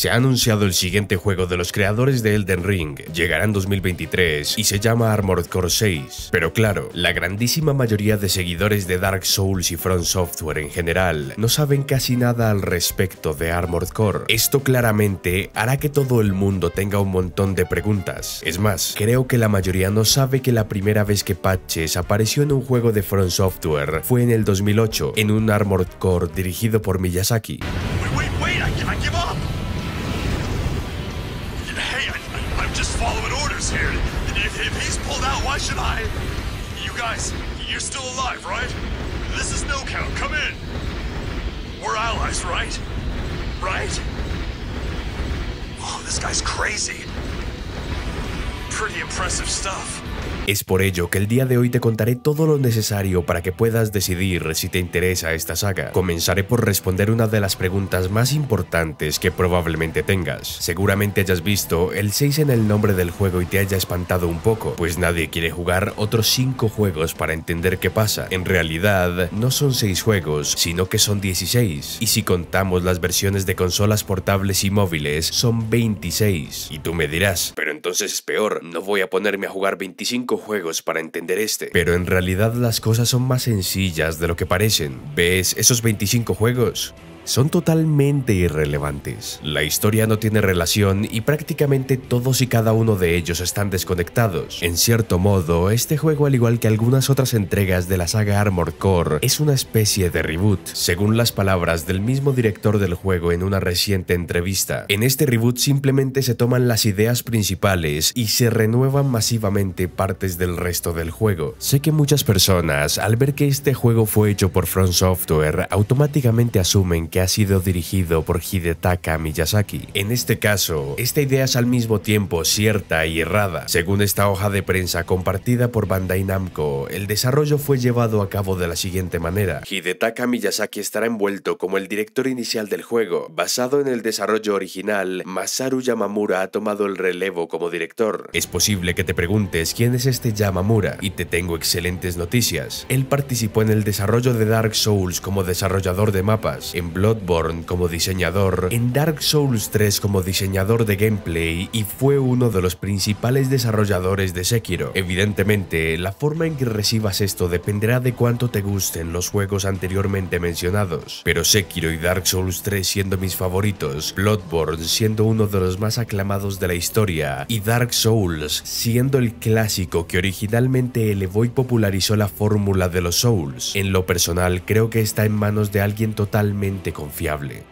Se ha anunciado el siguiente juego de los creadores de Elden Ring, llegará en 2023 y se llama Armored Core 6, pero claro, la grandísima mayoría de seguidores de Dark Souls y Front Software en general no saben casi nada al respecto de Armored Core. Esto claramente hará que todo el mundo tenga un montón de preguntas. Es más, creo que la mayoría no sabe que la primera vez que Patches apareció en un juego de Front Software fue en el 2008, en un Armored Core dirigido por Miyazaki. here. If, if he's pulled out, why should I? You guys, you're still alive, right? This is no count. Come in. We're allies, right? Right? Oh, this guy's crazy. Pretty impressive stuff. Es por ello que el día de hoy te contaré todo lo necesario para que puedas decidir si te interesa esta saga. Comenzaré por responder una de las preguntas más importantes que probablemente tengas. Seguramente hayas visto el 6 en el nombre del juego y te haya espantado un poco, pues nadie quiere jugar otros 5 juegos para entender qué pasa. En realidad, no son 6 juegos, sino que son 16, y si contamos las versiones de consolas portables y móviles, son 26. Y tú me dirás, pero entonces es peor, no voy a ponerme a jugar 25 juegos para entender este, pero en realidad las cosas son más sencillas de lo que parecen. ¿Ves esos 25 juegos? son totalmente irrelevantes. La historia no tiene relación y prácticamente todos y cada uno de ellos están desconectados. En cierto modo, este juego, al igual que algunas otras entregas de la saga Armor Core, es una especie de reboot, según las palabras del mismo director del juego en una reciente entrevista. En este reboot simplemente se toman las ideas principales y se renuevan masivamente partes del resto del juego. Sé que muchas personas, al ver que este juego fue hecho por Front Software, automáticamente asumen que ha sido dirigido por Hidetaka Miyazaki. En este caso, esta idea es al mismo tiempo cierta y errada. Según esta hoja de prensa compartida por Bandai Namco, el desarrollo fue llevado a cabo de la siguiente manera. Hidetaka Miyazaki estará envuelto como el director inicial del juego. Basado en el desarrollo original, Masaru Yamamura ha tomado el relevo como director. Es posible que te preguntes quién es este Yamamura, y te tengo excelentes noticias. Él participó en el desarrollo de Dark Souls como desarrollador de mapas, en Bloodborne como diseñador, en Dark Souls 3 como diseñador de gameplay y fue uno de los principales desarrolladores de Sekiro. Evidentemente, la forma en que recibas esto dependerá de cuánto te gusten los juegos anteriormente mencionados, pero Sekiro y Dark Souls 3 siendo mis favoritos, Bloodborne siendo uno de los más aclamados de la historia y Dark Souls siendo el clásico que originalmente elevó y popularizó la fórmula de los Souls. En lo personal, creo que está en manos de alguien totalmente confiable.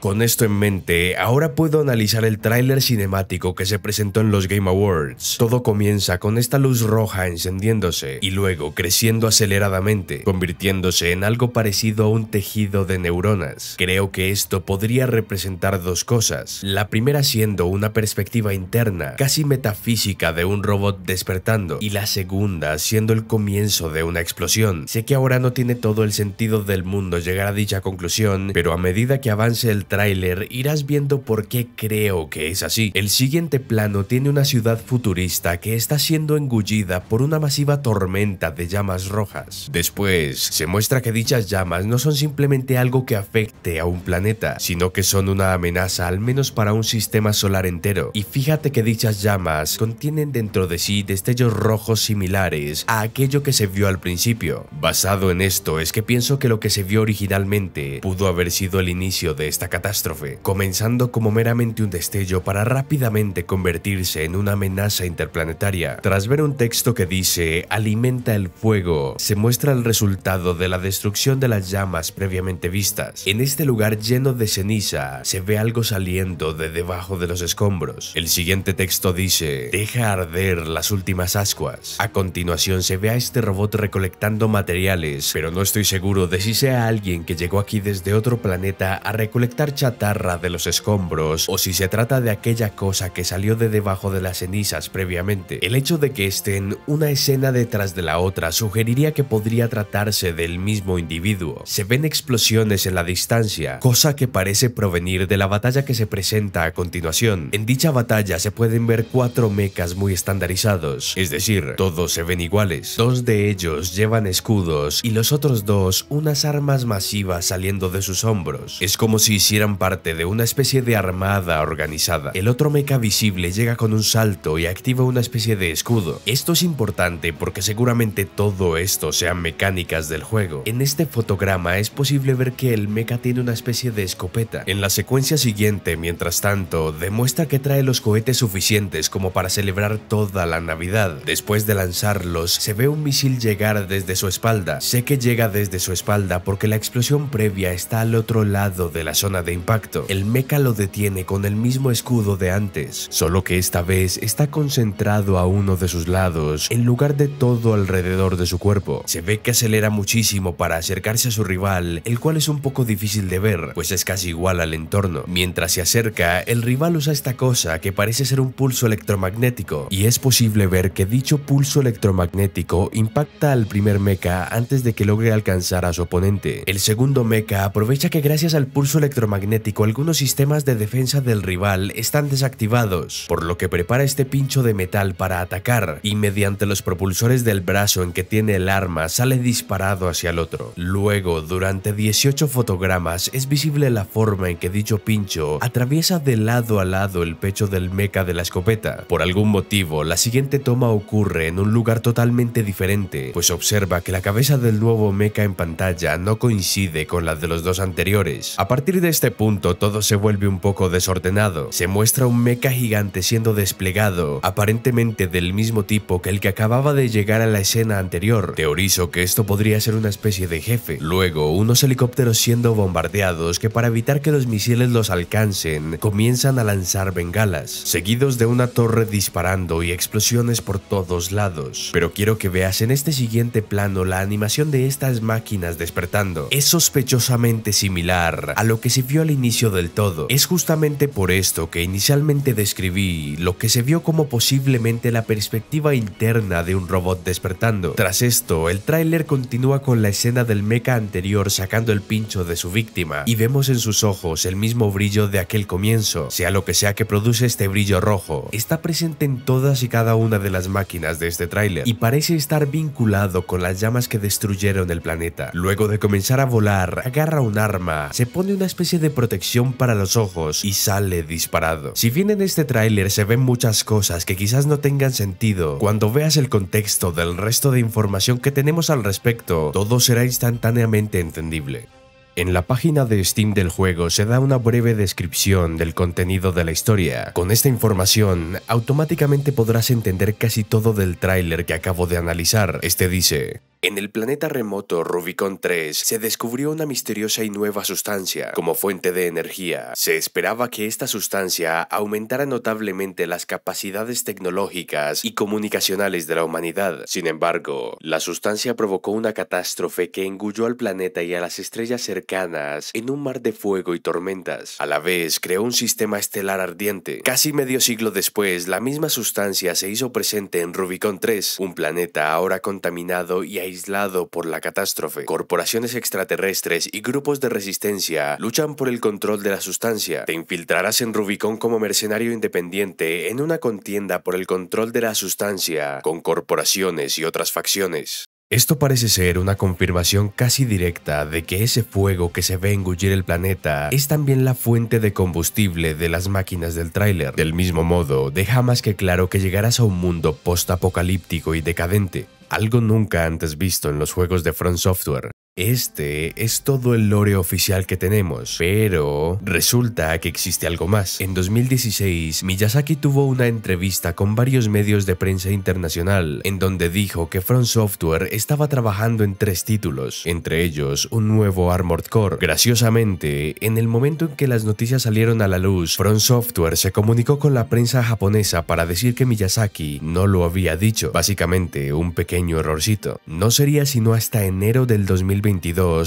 Con esto en mente, ahora puedo analizar el tráiler cinemático que se presentó en los Game Awards. Todo comienza con esta luz roja encendiéndose y luego creciendo aceleradamente, convirtiéndose en algo parecido a un tejido de neuronas. Creo que esto podría representar dos cosas, la primera siendo una perspectiva interna, casi metafísica de un robot despertando, y la segunda siendo el comienzo de una explosión. Sé que ahora no tiene todo el sentido del mundo llegar a dicha conclusión, pero a medida que avance el tráiler irás viendo por qué creo que es así. El siguiente plano tiene una ciudad futurista que está siendo engullida por una masiva tormenta de llamas rojas. Después, se muestra que dichas llamas no son simplemente algo que afecte a un planeta, sino que son una amenaza al menos para un sistema solar entero. Y fíjate que dichas llamas contienen dentro de sí destellos rojos similares a aquello que se vio al principio. Basado en esto es que pienso que lo que se vio originalmente pudo haber sido el inicio de esta catástrofe, comenzando como meramente un destello para rápidamente convertirse en una amenaza interplanetaria. Tras ver un texto que dice alimenta el fuego, se muestra el resultado de la destrucción de las llamas previamente vistas. En este lugar lleno de ceniza, se ve algo saliendo de debajo de los escombros. El siguiente texto dice, deja arder las últimas ascuas. A continuación se ve a este robot recolectando materiales, pero no estoy seguro de si sea alguien que llegó aquí desde otro planeta a recolectar chatarra de los escombros o si se trata de aquella cosa que salió de debajo de las cenizas previamente. El hecho de que estén una escena detrás de la otra sugeriría que podría tratarse del mismo individuo. Se ven explosiones en la distancia, cosa que parece provenir de la batalla que se presenta a continuación. En dicha batalla se pueden ver cuatro mechas muy estandarizados, es decir, todos se ven iguales. Dos de ellos llevan escudos y los otros dos unas armas masivas saliendo de sus hombros. Es como si eran parte de una especie de armada organizada. El otro mecha visible llega con un salto y activa una especie de escudo. Esto es importante porque seguramente todo esto sean mecánicas del juego. En este fotograma es posible ver que el mecha tiene una especie de escopeta. En la secuencia siguiente, mientras tanto, demuestra que trae los cohetes suficientes como para celebrar toda la Navidad. Después de lanzarlos, se ve un misil llegar desde su espalda. Sé que llega desde su espalda porque la explosión previa está al otro lado de la zona de impacto. El mecha lo detiene con el mismo escudo de antes, solo que esta vez está concentrado a uno de sus lados en lugar de todo alrededor de su cuerpo. Se ve que acelera muchísimo para acercarse a su rival, el cual es un poco difícil de ver, pues es casi igual al entorno. Mientras se acerca, el rival usa esta cosa que parece ser un pulso electromagnético, y es posible ver que dicho pulso electromagnético impacta al primer mecha antes de que logre alcanzar a su oponente. El segundo mecha aprovecha que gracias al pulso electromagnético magnético algunos sistemas de defensa del rival están desactivados, por lo que prepara este pincho de metal para atacar y mediante los propulsores del brazo en que tiene el arma sale disparado hacia el otro. Luego, durante 18 fotogramas es visible la forma en que dicho pincho atraviesa de lado a lado el pecho del meca de la escopeta. Por algún motivo, la siguiente toma ocurre en un lugar totalmente diferente, pues observa que la cabeza del nuevo meca en pantalla no coincide con la de los dos anteriores. A partir de este punto todo se vuelve un poco desordenado. Se muestra un mecha gigante siendo desplegado, aparentemente del mismo tipo que el que acababa de llegar a la escena anterior. Teorizo que esto podría ser una especie de jefe. Luego, unos helicópteros siendo bombardeados que para evitar que los misiles los alcancen, comienzan a lanzar bengalas, seguidos de una torre disparando y explosiones por todos lados. Pero quiero que veas en este siguiente plano la animación de estas máquinas despertando. Es sospechosamente similar a lo que se vio al inicio del todo. Es justamente por esto que inicialmente describí lo que se vio como posiblemente la perspectiva interna de un robot despertando. Tras esto, el tráiler continúa con la escena del mecha anterior sacando el pincho de su víctima y vemos en sus ojos el mismo brillo de aquel comienzo, sea lo que sea que produce este brillo rojo. Está presente en todas y cada una de las máquinas de este tráiler y parece estar vinculado con las llamas que destruyeron el planeta. Luego de comenzar a volar, agarra un arma, se pone una especie de protección para los ojos y sale disparado. Si bien en este tráiler se ven muchas cosas que quizás no tengan sentido, cuando veas el contexto del resto de información que tenemos al respecto, todo será instantáneamente entendible. En la página de Steam del juego se da una breve descripción del contenido de la historia. Con esta información, automáticamente podrás entender casi todo del tráiler que acabo de analizar. Este dice, en el planeta remoto Rubicon 3 se descubrió una misteriosa y nueva sustancia como fuente de energía. Se esperaba que esta sustancia aumentara notablemente las capacidades tecnológicas y comunicacionales de la humanidad. Sin embargo, la sustancia provocó una catástrofe que engulló al planeta y a las estrellas cercanas en un mar de fuego y tormentas. A la vez, creó un sistema estelar ardiente. Casi medio siglo después, la misma sustancia se hizo presente en Rubicon 3, un planeta ahora contaminado y aislado por la catástrofe. Corporaciones extraterrestres y grupos de resistencia luchan por el control de la sustancia. Te infiltrarás en Rubicon como mercenario independiente en una contienda por el control de la sustancia con corporaciones y otras facciones. Esto parece ser una confirmación casi directa de que ese fuego que se ve engullir el planeta es también la fuente de combustible de las máquinas del tráiler. Del mismo modo, deja más que claro que llegarás a un mundo post-apocalíptico y decadente, algo nunca antes visto en los juegos de Front Software, este es todo el lore oficial que tenemos, pero resulta que existe algo más. En 2016, Miyazaki tuvo una entrevista con varios medios de prensa internacional, en donde dijo que Front Software estaba trabajando en tres títulos, entre ellos un nuevo Armored Core. Graciosamente, en el momento en que las noticias salieron a la luz, Front Software se comunicó con la prensa japonesa para decir que Miyazaki no lo había dicho, básicamente un pequeño errorcito. No sería sino hasta enero del 2020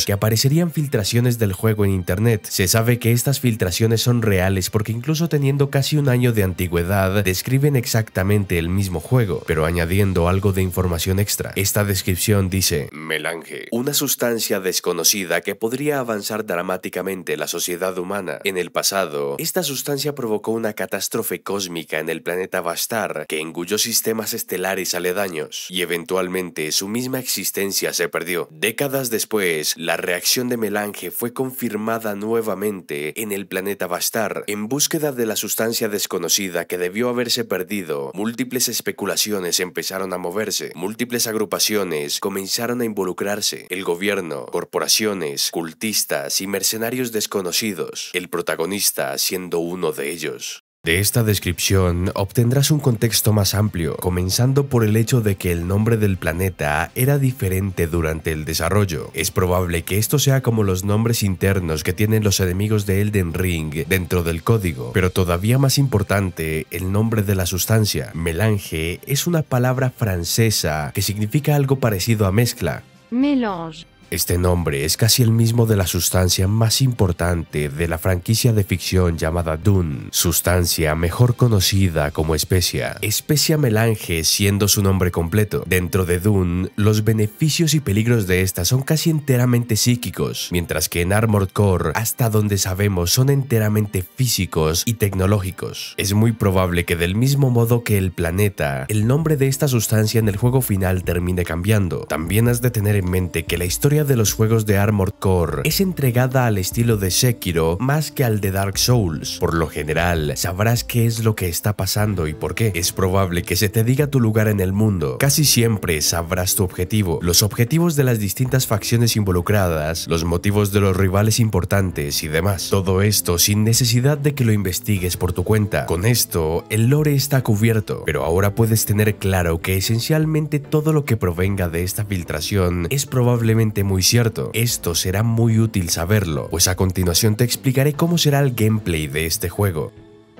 que aparecerían filtraciones del juego en internet. Se sabe que estas filtraciones son reales porque incluso teniendo casi un año de antigüedad describen exactamente el mismo juego, pero añadiendo algo de información extra. Esta descripción dice, melange, una sustancia desconocida que podría avanzar dramáticamente la sociedad humana. En el pasado, esta sustancia provocó una catástrofe cósmica en el planeta Bastar que engulló sistemas estelares aledaños y eventualmente su misma existencia se perdió. Décadas después Después, la reacción de melange fue confirmada nuevamente en el planeta Bastar en búsqueda de la sustancia desconocida que debió haberse perdido. Múltiples especulaciones empezaron a moverse, múltiples agrupaciones comenzaron a involucrarse, el gobierno, corporaciones, cultistas y mercenarios desconocidos, el protagonista siendo uno de ellos. De esta descripción obtendrás un contexto más amplio, comenzando por el hecho de que el nombre del planeta era diferente durante el desarrollo. Es probable que esto sea como los nombres internos que tienen los enemigos de Elden Ring dentro del código, pero todavía más importante, el nombre de la sustancia. Melange es una palabra francesa que significa algo parecido a mezcla. Melange. Este nombre es casi el mismo de la sustancia más importante de la franquicia de ficción llamada Dune, sustancia mejor conocida como especia. Especia melange siendo su nombre completo. Dentro de Dune, los beneficios y peligros de esta son casi enteramente psíquicos, mientras que en Armored Core, hasta donde sabemos, son enteramente físicos y tecnológicos. Es muy probable que del mismo modo que el planeta, el nombre de esta sustancia en el juego final termine cambiando. También has de tener en mente que la historia de los juegos de Armored Core es entregada al estilo de Sekiro más que al de Dark Souls. Por lo general, sabrás qué es lo que está pasando y por qué. Es probable que se te diga tu lugar en el mundo. Casi siempre sabrás tu objetivo, los objetivos de las distintas facciones involucradas, los motivos de los rivales importantes y demás. Todo esto sin necesidad de que lo investigues por tu cuenta. Con esto, el lore está cubierto, pero ahora puedes tener claro que esencialmente todo lo que provenga de esta filtración es probablemente muy cierto. Esto será muy útil saberlo, pues a continuación te explicaré cómo será el gameplay de este juego.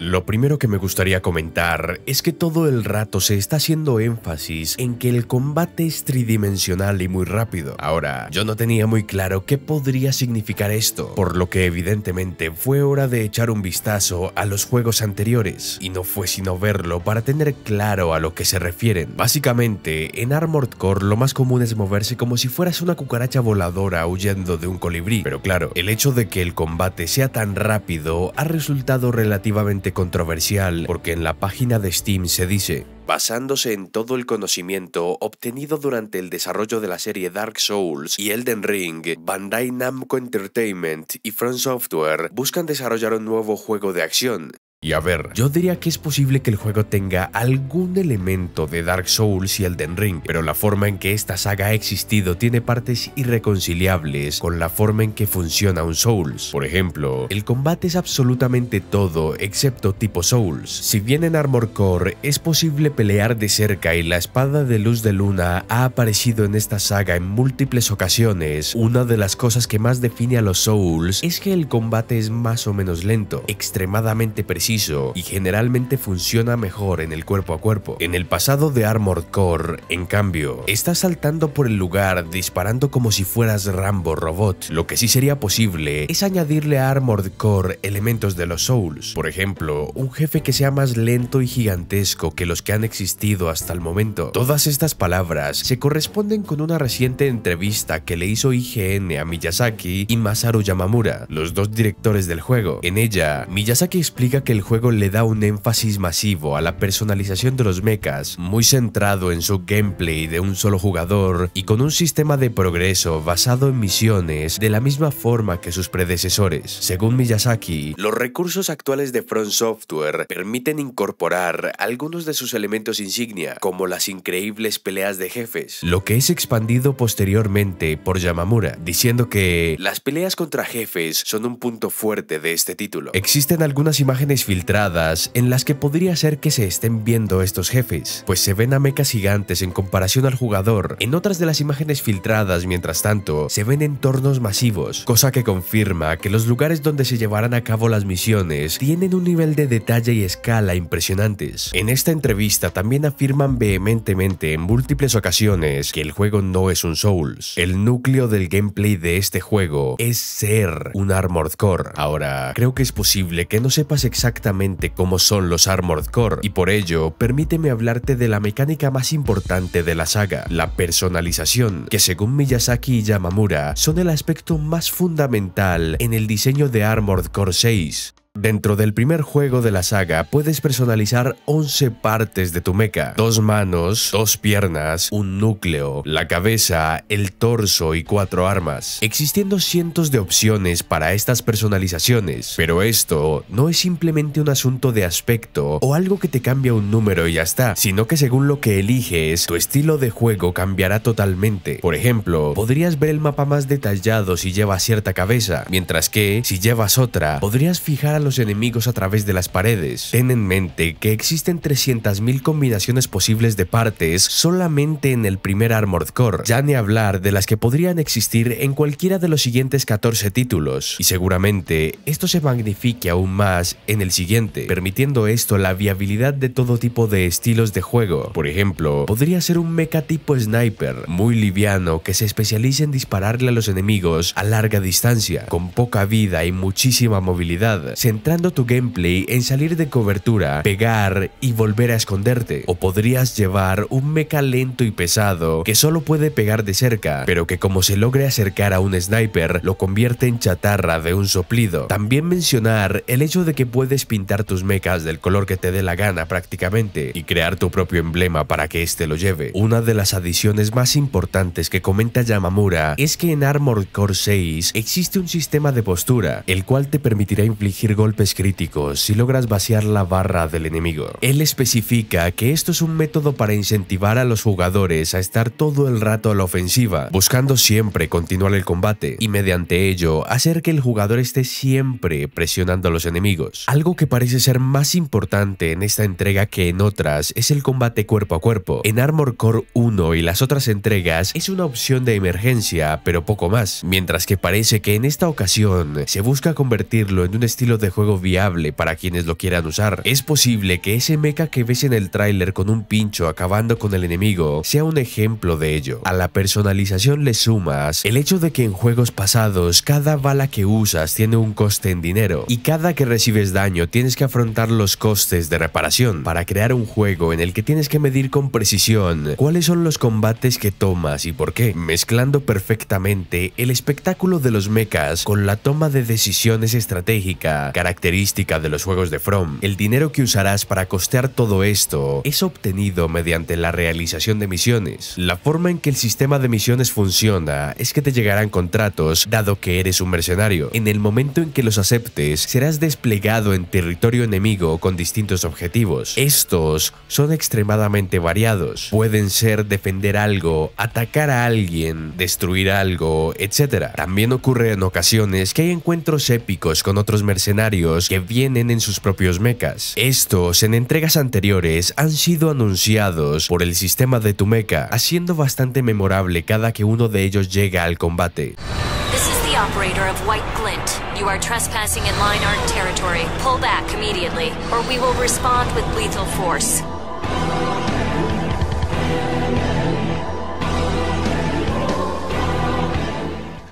Lo primero que me gustaría comentar es que todo el rato se está haciendo énfasis en que el combate es tridimensional y muy rápido. Ahora, yo no tenía muy claro qué podría significar esto, por lo que evidentemente fue hora de echar un vistazo a los juegos anteriores, y no fue sino verlo para tener claro a lo que se refieren. Básicamente, en Armored Core lo más común es moverse como si fueras una cucaracha voladora huyendo de un colibrí, pero claro, el hecho de que el combate sea tan rápido ha resultado relativamente controversial porque en la página de Steam se dice, basándose en todo el conocimiento obtenido durante el desarrollo de la serie Dark Souls y Elden Ring, Bandai Namco Entertainment y Front Software buscan desarrollar un nuevo juego de acción, y a ver, yo diría que es posible que el juego tenga algún elemento de Dark Souls y Elden Ring, pero la forma en que esta saga ha existido tiene partes irreconciliables con la forma en que funciona un Souls. Por ejemplo, el combate es absolutamente todo excepto tipo Souls. Si bien en Armor Core es posible pelear de cerca y la espada de luz de luna ha aparecido en esta saga en múltiples ocasiones, una de las cosas que más define a los Souls es que el combate es más o menos lento, extremadamente preciso y generalmente funciona mejor en el cuerpo a cuerpo. En el pasado de Armored Core, en cambio, estás saltando por el lugar disparando como si fueras Rambo Robot. Lo que sí sería posible es añadirle a Armored Core elementos de los Souls. Por ejemplo, un jefe que sea más lento y gigantesco que los que han existido hasta el momento. Todas estas palabras se corresponden con una reciente entrevista que le hizo IGN a Miyazaki y Masaru Yamamura, los dos directores del juego. En ella, Miyazaki explica que el juego le da un énfasis masivo a la personalización de los mechas, muy centrado en su gameplay de un solo jugador y con un sistema de progreso basado en misiones de la misma forma que sus predecesores. Según Miyazaki, los recursos actuales de Front Software permiten incorporar algunos de sus elementos insignia, como las increíbles peleas de jefes, lo que es expandido posteriormente por Yamamura, diciendo que las peleas contra jefes son un punto fuerte de este título. Existen algunas imágenes filtradas en las que podría ser que se estén viendo estos jefes, pues se ven a mecas gigantes en comparación al jugador. En otras de las imágenes filtradas, mientras tanto, se ven entornos masivos, cosa que confirma que los lugares donde se llevarán a cabo las misiones tienen un nivel de detalle y escala impresionantes. En esta entrevista también afirman vehementemente en múltiples ocasiones que el juego no es un Souls. El núcleo del gameplay de este juego es ser un Armored Core. Ahora, creo que es posible que no sepas exactamente exactamente cómo son los Armored Core y por ello permíteme hablarte de la mecánica más importante de la saga, la personalización, que según Miyazaki y Yamamura son el aspecto más fundamental en el diseño de Armored Core 6. Dentro del primer juego de la saga puedes personalizar 11 partes de tu mecha, dos manos, dos piernas, un núcleo, la cabeza, el torso y cuatro armas, existiendo cientos de opciones para estas personalizaciones, pero esto no es simplemente un asunto de aspecto o algo que te cambia un número y ya está, sino que según lo que eliges, tu estilo de juego cambiará totalmente. Por ejemplo, podrías ver el mapa más detallado si llevas cierta cabeza, mientras que, si llevas otra, podrías fijar los enemigos a través de las paredes. Ten en mente que existen 300.000 combinaciones posibles de partes solamente en el primer Armored Core, ya ni hablar de las que podrían existir en cualquiera de los siguientes 14 títulos, y seguramente esto se magnifique aún más en el siguiente, permitiendo esto la viabilidad de todo tipo de estilos de juego. Por ejemplo, podría ser un mecha tipo sniper, muy liviano, que se especialice en dispararle a los enemigos a larga distancia, con poca vida y muchísima movilidad. Entrando tu gameplay en salir de cobertura, pegar y volver a esconderte. O podrías llevar un mecha lento y pesado que solo puede pegar de cerca, pero que como se logre acercar a un sniper lo convierte en chatarra de un soplido. También mencionar el hecho de que puedes pintar tus mechas del color que te dé la gana prácticamente y crear tu propio emblema para que éste lo lleve. Una de las adiciones más importantes que comenta Yamamura es que en Armored Core 6 existe un sistema de postura, el cual te permitirá infligir golpes críticos si logras vaciar la barra del enemigo. Él especifica que esto es un método para incentivar a los jugadores a estar todo el rato a la ofensiva, buscando siempre continuar el combate, y mediante ello hacer que el jugador esté siempre presionando a los enemigos. Algo que parece ser más importante en esta entrega que en otras es el combate cuerpo a cuerpo. En Armor Core 1 y las otras entregas es una opción de emergencia, pero poco más, mientras que parece que en esta ocasión se busca convertirlo en un estilo de juego viable para quienes lo quieran usar. Es posible que ese mecha que ves en el tráiler con un pincho acabando con el enemigo sea un ejemplo de ello. A la personalización le sumas el hecho de que en juegos pasados cada bala que usas tiene un coste en dinero y cada que recibes daño tienes que afrontar los costes de reparación para crear un juego en el que tienes que medir con precisión cuáles son los combates que tomas y por qué, mezclando perfectamente el espectáculo de los mechas con la toma de decisiones estratégica característica de los juegos de From, el dinero que usarás para costear todo esto es obtenido mediante la realización de misiones. La forma en que el sistema de misiones funciona es que te llegarán contratos dado que eres un mercenario. En el momento en que los aceptes, serás desplegado en territorio enemigo con distintos objetivos. Estos son extremadamente variados. Pueden ser defender algo, atacar a alguien, destruir algo, etc. También ocurre en ocasiones que hay encuentros épicos con otros mercenarios que vienen en sus propios mechas. Estos en entregas anteriores han sido anunciados por el sistema de tu mecha, haciendo bastante memorable cada que uno de ellos llega al combate.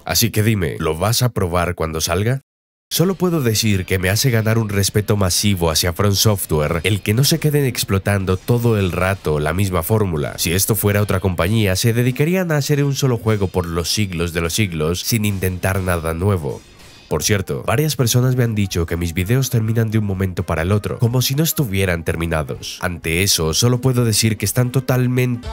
Así que dime, ¿lo vas a probar cuando salga? Solo puedo decir que me hace ganar un respeto masivo hacia Front Software el que no se queden explotando todo el rato la misma fórmula. Si esto fuera otra compañía, se dedicarían a hacer un solo juego por los siglos de los siglos sin intentar nada nuevo. Por cierto, varias personas me han dicho que mis videos terminan de un momento para el otro, como si no estuvieran terminados. Ante eso, solo puedo decir que están totalmente...